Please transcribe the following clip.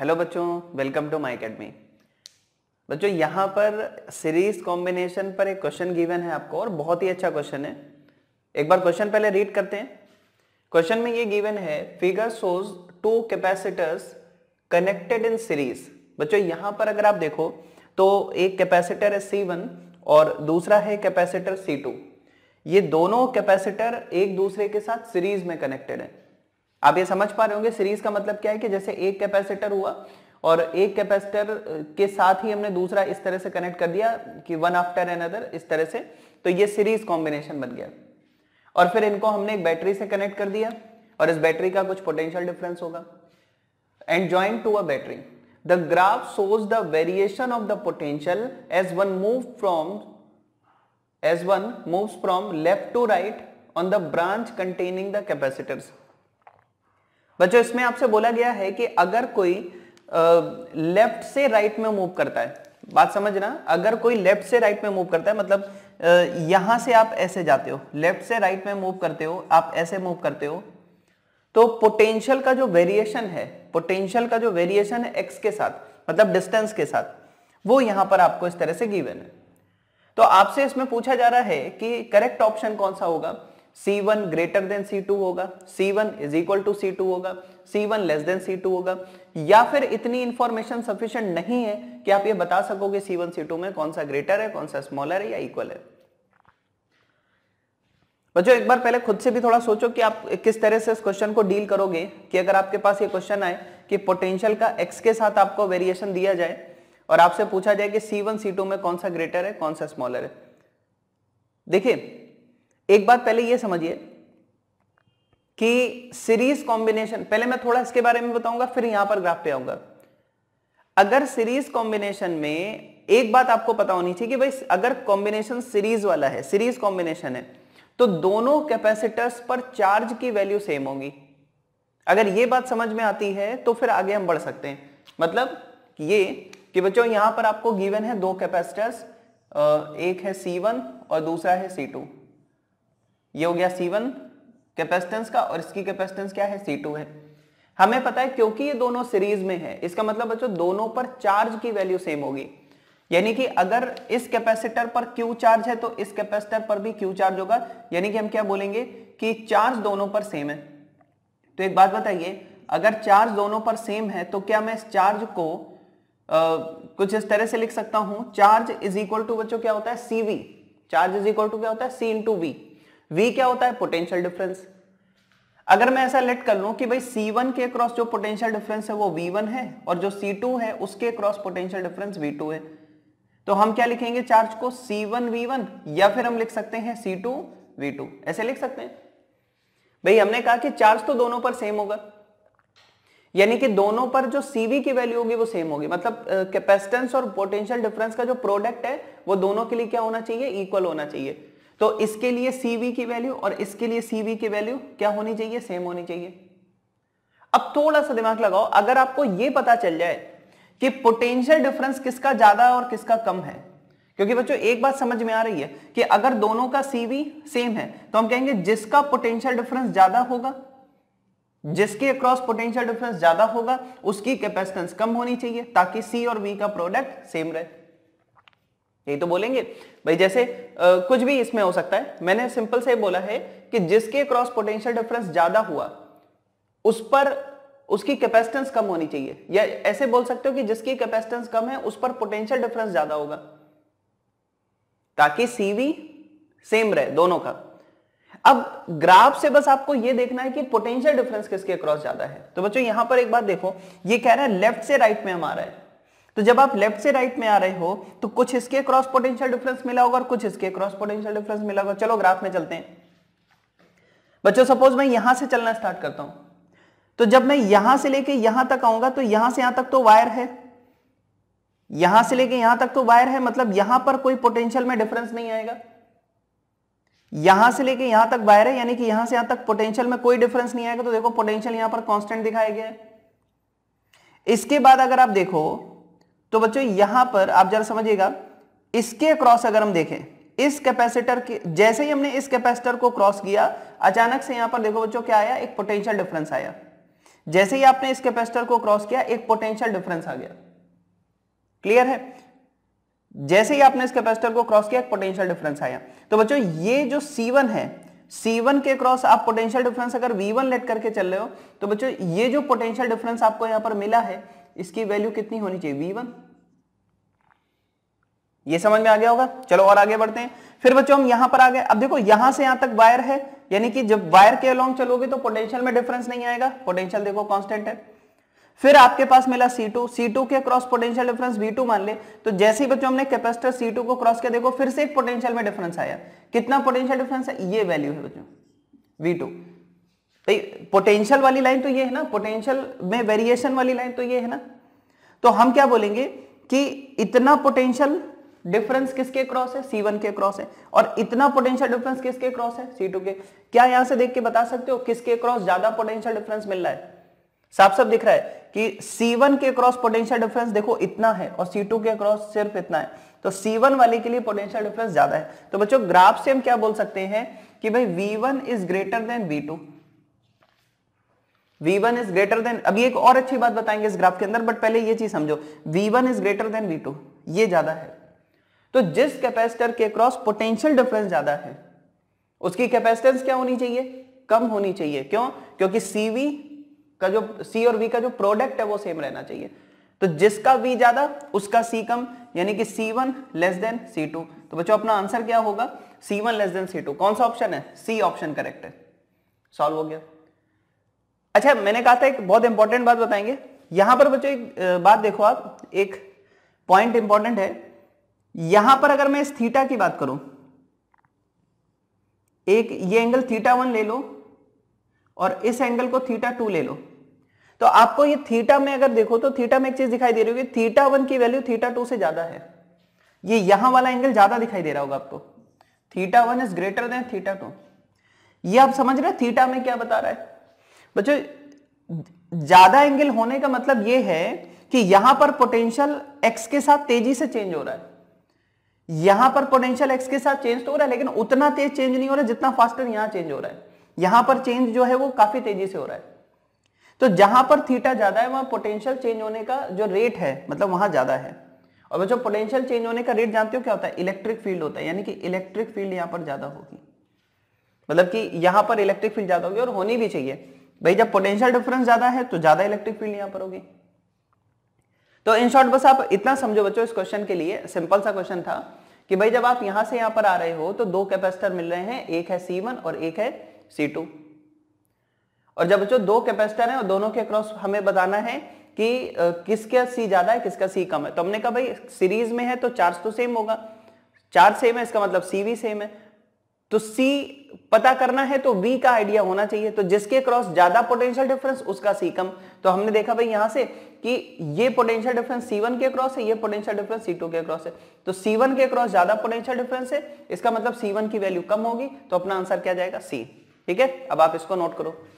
hello बच्चों welcome to my academy बच्चों यहाँ पर सीरीज कॉम्बिनेशन पर एक क्वेश्चन गिवन है आपको और बहुत ही अच्छा क्वेश्चन है एक बार क्वेश्चन पहले रीड करते हैं क्वेश्चन में ये गिवन है figure shows two capacitors connected in series बच्चों यहाँ पर अगर आप देखो तो एक कैपेसिटर है सी वन और दूसरा है कैपेसिटर सी टू ये दोनों कैपेसिटर एक दूसरे के साथ सीरीज में कनेक्टेड है आप ये समझ पा रहे होंगे सीरीज का मतलब क्या है कि जैसे एक कैपेसिटर हुआ और एक कैपेसिटर के साथ ही हमने दूसरा इस तरह से कनेक्ट कर दिया कि वन आफ्टर एनदर इस तरह से तो ये सीरीज कॉम्बिनेशन बन गया और फिर इनको हमने एक बैटरी से कनेक्ट कर दिया और इस बैटरी का कुछ पोटेंशियल डिफरेंस होगा and join to a battery the graph shows the variation of the potential as one move from as one move from left to right on the branch containing the capacitors बच्चों इसमें आपसे बोला गया है कि अगर कोई लेफ्ट से राइट में मूव करता है बात समझना अगर कोई लेफ्ट से राइट में मूव करता है मतलब यहां से आप ऐसे जाते हो लेफ्ट से राइट में मूव करते हो आप ऐसे मूव करते हो तो पोटेंशियल का जो वेरिएशन है पोटेंशियल का जो वेरिएशन है एक्स के साथ मतलब डिस्टेंस के साथ वो यहां पर आपको इस तरह से गिवन है तो आपसे इसमें पूछा जा रहा है कि करेक्ट ऑप्शन कौन सा होगा C1 one greater than C होगा C1 one is equal to C two होगा C one less than C two होगा या फिर इतनी इंफॉर्मेशन सफिशियंट नहीं है कि आप ये बता सकोगे सी वन सी टू में कौन सा ग्रेटर है कौन सा स्मॉलर है या इक्वल है बच्चों एक बार पहले खुद से भी थोड़ा सोचो कि आप किस तरह से इस क्वेश्चन को डील करोगे कि अगर आपके पास ये क्वेश्चन आए कि पोटेंशियल का एक्स के साथ आपको वेरिएशन दिया जाए और आपसे पूछा जाए कि सी वन में कौन सा ग्रेटर है कौन सा स्मॉलर है देखिए एक बात पहले यह समझिए कि सीरीज कॉम्बिनेशन पहले मैं थोड़ा इसके बारे में बताऊंगा फिर यहां पर ग्राफ पे आऊंगा अगर सीरीज कॉम्बिनेशन में एक बात आपको पता होनी चाहिए कि भाई अगर कॉम्बिनेशन सीरीज वाला है सीरीज कॉम्बिनेशन है तो दोनों कैपेसिटर्स पर चार्ज की वैल्यू सेम होगी अगर यह बात समझ में आती है तो फिर आगे हम बढ़ सकते हैं मतलब ये कि बच्चों यहां पर आपको गिवन है दो कैपेसिटर्स एक है सी और दूसरा है सी ये हो गया सी वन कैपेसिटेंस का और इसकी कैपेसिटेंस क्या है सी टू है हमें पता है क्योंकि ये दोनों सीरीज में है इसका मतलब बच्चों दोनों पर चार्ज की वैल्यू सेम होगी यानी कि अगर इस कैपेसिटर पर क्यू चार्ज है तो इस कैपेसिटर पर भी क्यू चार्ज होगा यानी कि हम क्या बोलेंगे कि चार्ज दोनों पर सेम है तो एक बात बताइए अगर चार्ज दोनों पर सेम है तो क्या मैं इस चार्ज को आ, कुछ इस तरह से लिख सकता हूं चार्ज इज इक्वल टू बच्चों क्या होता है CV charge is equal to क्या होता है C into V v क्या होता है पोटेंशियल डिफरेंस अगर मैं ऐसा लेट कर लूं कि भाई C1 के क्रॉस जो पोटेंशियल डिफरेंस है वो V1 है और जो C2 है उसके क्रॉस पोटेंशियल डिफरेंस V2 है तो हम क्या लिखेंगे चार्ज को C1 V1 या फिर हम लिख सकते हैं C2 V2 ऐसे लिख सकते हैं भाई हमने कहा कि चार्ज तो दोनों पर सेम होगा यानी कि दोनों पर जो CV की वैल्यू होगी वो सेम होगी मतलब कैपेसिटेंस और पोटेंशियल डिफरेंस का जो प्रोडक्ट है वो दोनों के लिए क्या होना चाहिए इक्वल होना चाहिए तो इसके लिए सीवी की वैल्यू और इसके लिए सीवी की वैल्यू क्या होनी चाहिए सेम होनी चाहिए अब थोड़ा सा दिमाग लगाओ अगर आपको यह पता चल जाए कि पोटेंशियल डिफरेंस किसका ज्यादा और किसका कम है क्योंकि बच्चों एक बात समझ में आ रही है कि अगर दोनों का सीवी सेम है तो हम कहेंगे जिसका पोटेंशियल डिफरेंस ज्यादा होगा जिसके अक्रॉस पोटेंशियल डिफरेंस ज्यादा होगा उसकी कैपेसिटेंस कम होनी चाहिए ताकि सी और वी का प्रोडक्ट सेम रहे यही तो बोलेंगे भाई जैसे आ, कुछ भी इसमें हो सकता है मैंने सिंपल से बोला है कि जिसके क्रॉस पोटेंशियल डिफरेंस ज्यादा हुआ उस पर उसकी कैपेसिटेंस कम होनी चाहिए या ऐसे बोल सकते हो कि जिसकी कैपेसिटेंस कम है उस पर पोटेंशियल डिफरेंस ज्यादा होगा ताकि सीवी सेम रहे दोनों का अब ग्राफ से बस आपको यह देखना है कि पोटेंशियल डिफरेंस किसके क्रॉस ज्यादा है तो बच्चों यहां पर एक बात देखो ये कह रहा है लेफ्ट से राइट में हमारा है तो जब आप लेफ्ट से राइट में आ रहे हो तो कुछ इसके क्रॉस पोटेंशियल डिफरेंस मिला होगा और कुछ इसके क्रॉस पोटेंशियल डिफरेंस मिला होगा चलो ग्राफ में चलते हैं बच्चों सपोज मैं यहां से चलना स्टार्ट करता हूं तो जब मैं यहां से लेके यहां तक आऊंगा तो यहां से यहां तक तो वायर है यहां से लेके यहां तक तो वायर है मतलब यहां पर कोई पोटेंशियल में डिफरेंस नहीं आएगा यहां से लेके यहां तक वायर है यानी कि यहां से यहां तक पोटेंशियल में कोई डिफरेंस नहीं आएगा तो देखो पोटेंशियल यहां पर कांस्टेंट दिखाया गया है इसके बाद अगर आप देखो तो बच्चों यहां पर आप जरा समझिएगा इसके क्रॉस अगर हम देखें इस कैपेसिटर के जैसे ही हमने इस कैपेसिटर को क्रॉस किया अचानक से यहां पर देखो बच्चों क्या आया एक पोटेंशियल डिफरेंस आया जैसे ही आपने इस कैपेसिटर को क्रॉस किया एक पोटेंशियल डिफरेंस आ गया क्लियर है जैसे ही आपने इस कैपेसिटर को क्रॉस किया एक पोटेंशियल डिफरेंस आया तो बच्चों ये जो C1 है C1 के क्रॉस आप पोटेंशियल डिफरेंस अगर V1 लेट करके चल रहे हो तो बच्चों ये जो पोटेंशियल डिफरेंस आपको यहां पर मिला है इसकी वैल्यू कितनी होनी चाहिए वी वन ये समझ में आ गया होगा चलो और आगे बढ़ते हैं फिर बच्चों हम यहां पर आ गए अब देखो यहां से यहां तक वायर है यानी कि जब वायर के अलोंग चलोगे तो पोटेंशियल में डिफरेंस नहीं आएगा पोटेंशियल देखो कॉन्स्टेंट है फिर आपके पास मिला C2 C2 के क्रॉस पोटेंशियल डिफरेंस V2 मान ले तो जैसे ही बच्चों हमने कैपेसिटर C2 को क्रॉस किया देखो फिर से एक पोटेंशियल में डिफरेंस आया कितना पोटेंशियल डिफरेंस है ये वैल्यू है बच्चों V2 पोटेंशियल वाली लाइन तो ये है ना पोटेंशियल में वेरिएशन वाली लाइन तो ये है ना तो हम क्या बोलेंगे कि इतना पोटेंशियल डिफरेंस किसके क्रॉस है C1 के क्रॉस है और इतना पोटेंशियल डिफरेंस किसके क्रॉस है C2 के क्या यहां से देख के बता सकते हो किसके क्रॉस ज्यादा पोटेंशियल डिफरेंस मिल रहा है साफ साफ दिख रहा है कि C1 के क्रॉस पोटेंशियल डिफरेंस देखो इतना है और C2 के क्रॉस सिर्फ इतना है तो C1 वाले के लिए पोटेंशियल डिफरेंस ज्यादा है तो बच्चों ग्राफ से हम क्या बोल सकते हैं कि भाई V1 is greater than V2 v1 is greater than अभी एक और अच्छी बात बताएंगे इस ग्राफ के अंदर बट पहले ये चीज समझो v1 is greater than v2 ये ज्यादा है तो जिस कैपेसिटर के क्रॉस पोटेंशियल डिफरेंस ज्यादा है उसकी कैपेसिटेंस क्या होनी चाहिए कम होनी चाहिए क्यों क्योंकि cv का जो c और v का जो प्रोडक्ट है वो सेम रहना चाहिए तो जिसका v ज्यादा उसका c कम यानी कि c1 लेस देन c2 तो बच्चों अपना आंसर क्या होगा c1 लेस देन c2 कौन सा ऑप्शन है c ऑप्शन करेक्ट है सॉल्व हो गया अच्छा मैंने कहा था एक बहुत इंपॉर्टेंट बात बताएंगे यहां पर बच्चों एक बात देखो आप एक पॉइंट इंपॉर्टेंट है यहां पर अगर मैं इस थीटा की बात करूं एक ये एंगल थीटा वन ले लो और इस एंगल को थीटा टू ले लो तो आपको ये थीटा में अगर देखो तो थीटा में एक चीज दिखाई दे रही होगी थीटा वन की वैल्यू थीटा टू से ज्यादा है ये यहां वाला एंगल ज्यादा दिखाई दे रहा होगा आपको theta one is greater than theta two ये आप समझ रहे थीटा में क्या बता रहा है बच्चों ज्यादा एंगल होने का मतलब यह है कि यहां पर पोटेंशियल एक्स के साथ तेजी से चेंज हो रहा है यहां पर पोटेंशियल एक्स के साथ चेंज तो हो रहा है लेकिन उतना तेज चेंज नहीं हो रहा जितना फास्टर यहां चेंज हो रहा है यहां पर चेंज जो है वो काफी तेजी से हो रहा है तो जहां पर थीटा ज्यादा है वहां पोटेंशियल चेंज होने का जो रेट है मतलब वहां ज्यादा है और बच्चों पोटेंशियल चेंज होने का रेट जानते हो क्या होता है इलेक्ट्रिक फील्ड होता है यानी कि इलेक्ट्रिक फील्ड यहां पर ज्यादा होगी मतलब कि यहां पर इलेक्ट्रिक फील्ड ज्यादा होगी और होनी भी चाहिए भाई जब पोटेंशियल डिफरेंस ज्यादा है तो ज्यादा इलेक्ट्रिक फील्ड यहां पर होगी तो इन शॉर्ट बस आप इतना समझो बच्चों इस क्वेश्चन के लिए सिंपल सा क्वेश्चन था कि भाई जब आप यहां से यहां पर आ रहे हो तो दो कैपेसिटर मिल रहे हैं एक है C1 और एक है C2 और जब बच्चों दो कैपेसिटर हैं और दोनों के अक्रॉस हमें बताना है कि किसका सी ज्यादा है किसका सी कम है तो हमने कहा भाई सीरीज में है तो चार्ज तो सेम होगा चार्ज सेम है इसका मतलब सी भी सेम है तो सी पता करना है तो वी का आइडिया होना चाहिए तो जिसके क्रॉस ज्यादा पोटेंशियल डिफरेंस उसका सी कम तो हमने देखा भाई यहां से कि ये पोटेंशियल डिफरेंस सी वन के क्रॉस है ये पोटेंशियल डिफरेंस सी टू के क्रॉस है तो सी वन के क्रॉस ज्यादा पोटेंशियल डिफरेंस है इसका मतलब सी वन की वैल्यू कम होगी तो अपना आंसर क्या जाएगा सी ठीक है अब आप इसको नोट करो